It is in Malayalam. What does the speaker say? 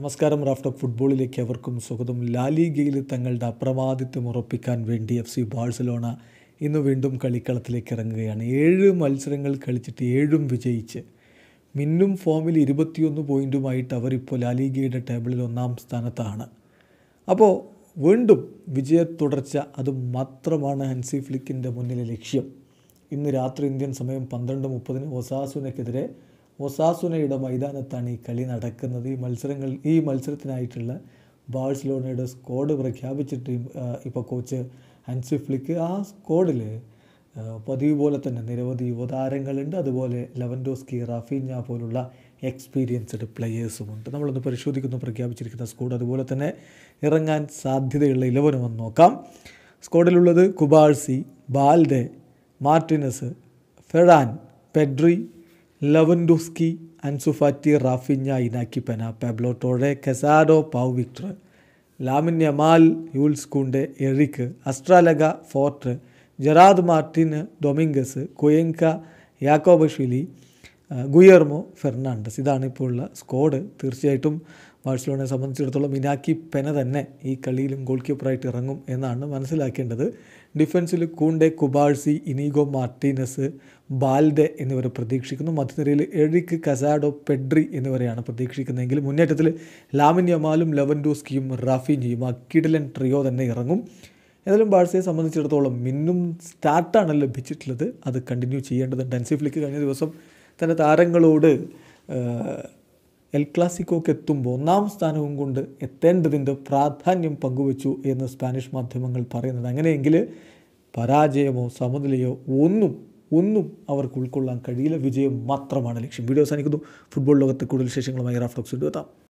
നമസ്കാരം ഓഫ് ഫുട്ബോളിലേക്ക് അവർക്കും സ്വാഗതം ലാലിഗയിൽ തങ്ങളുടെ അപ്രമാദിത്വം ഉറപ്പിക്കാൻ വേണ്ടി എഫ് സി ബാഴ്സലോണ ഇന്ന് വീണ്ടും കളിക്കളത്തിലേക്ക് ഇറങ്ങുകയാണ് ഏഴ് മത്സരങ്ങൾ കളിച്ചിട്ട് ഏഴും വിജയിച്ച് മിന്നും ഫോമിൽ ഇരുപത്തിയൊന്ന് പോയിൻറ്റുമായിട്ട് അവരിപ്പോൾ ലാലിഗയുടെ ടേബിളിൽ ഒന്നാം സ്ഥാനത്താണ് അപ്പോൾ വീണ്ടും വിജയ തുടർച്ച അത് മാത്രമാണ് ഹൻസി ഫ്ലിക്കിൻ്റെ മുന്നിലെ ലക്ഷ്യം ഇന്ന് രാത്രി ഇന്ത്യൻ സമയം പന്ത്രണ്ട് മുപ്പതിന് ഒസാസുനക്കെതിരെ ഒസാസുനയുടെ മൈതാനത്താണ് ഈ കളി നടക്കുന്നത് ഈ മത്സരങ്ങൾ ഈ മത്സരത്തിനായിട്ടുള്ള ബാഴ്സലോണയുടെ സ്കോഡ് പ്രഖ്യാപിച്ചിട്ട് ഇപ്പോൾ കോച്ച് ഹൻസി ഫ്ലിക്ക് ആ സ്കോഡിൽ പതിവ് പോലെ തന്നെ നിരവധി യുവതാരങ്ങളുണ്ട് അതുപോലെ ലെവൻഡോസ്കി റാഫീഞ്ഞ പോലുള്ള എക്സ്പീരിയൻസ്ഡ് പ്ലെയേഴ്സുമുണ്ട് നമ്മളൊന്ന് പരിശോധിക്കുന്നു പ്രഖ്യാപിച്ചിരിക്കുന്ന സ്കോഡ് അതുപോലെ തന്നെ ഇറങ്ങാൻ സാധ്യതയുള്ള ഇലവനും ഒന്ന് നോക്കാം സ്കോഡിലുള്ളത് Cubarsi Balde Martinez Ferran Pedri Lewandowski Ansu Fati Raphinha Inaki Pena പെബ്ലോട്ടോടെ Casado Pau Victor Lamine Yamal Jules Kounde Eric Astralaga Fort Gerard Martin Dominguez Cuenca Iakobashvili Guillermo Fernandez ഇതാണ് ഇപ്പോൾ ഉള്ള സ്കോഡ് തീർച്ചയായിട്ടും ബാഴ്സലോണയെ സംബന്ധിച്ചിടത്തോളം മിനാക്കി പെന തന്നെ ഈ കളിയിലും ഗോൾ കീപ്പറായിട്ട് ഇറങ്ങും എന്നാണ് മനസ്സിലാക്കേണ്ടത് ഡിഫൻസിൽ Kounde Cubarsi Inigo Martinez Balde എന്നിവരെ പ്രതീക്ഷിക്കുന്നു മധ്യനിരയിൽ എഴിക്ക് കസാഡോ പെഡ്രി എന്നിവരെയാണ് പ്രതീക്ഷിക്കുന്നതെങ്കിൽ മുന്നേറ്റത്തിൽ ലാമിൻ യമാലും ലെവൻഡൂസ്കിയും റാഫിനിയും ആ കിഡിലൻ ട്രിയോ തന്നെ ഇറങ്ങും ഏതായാലും ബാഴ്സയെ സംബന്ധിച്ചിടത്തോളം മിന്നും സ്റ്റാർട്ടാണ് ലഭിച്ചിട്ടുള്ളത് അത് കണ്ടിന്യൂ ചെയ്യേണ്ടത് ഡെൻസിഫ്ലിക്ക് കഴിഞ്ഞ ദിവസം തന്നെ താരങ്ങളോട് എൽ ക്ലാസിക്കോക്ക് എത്തുമ്പോൾ ഒന്നാം സ്ഥാനവും കൊണ്ട് എത്തേണ്ടതിൻ്റെ പ്രാധാന്യം പങ്കുവച്ചു എന്ന് സ്പാനിഷ് മാധ്യമങ്ങൾ പറയുന്നത് അങ്ങനെയെങ്കിൽ പരാജയമോ സമനിലയോ ഒന്നും ഒന്നും അവർക്ക് ഉൾക്കൊള്ളാൻ കഴിയില്ല വിജയം മാത്രമാണ് ലക്ഷ്യം വീഡിയോ അവസാനിക്കുന്നു ഫുട്ബോൾ ലോകത്തെ കൂടുതൽ വിശേഷങ്ങളുമായി റാഫ്ലോക്സ് എത്താം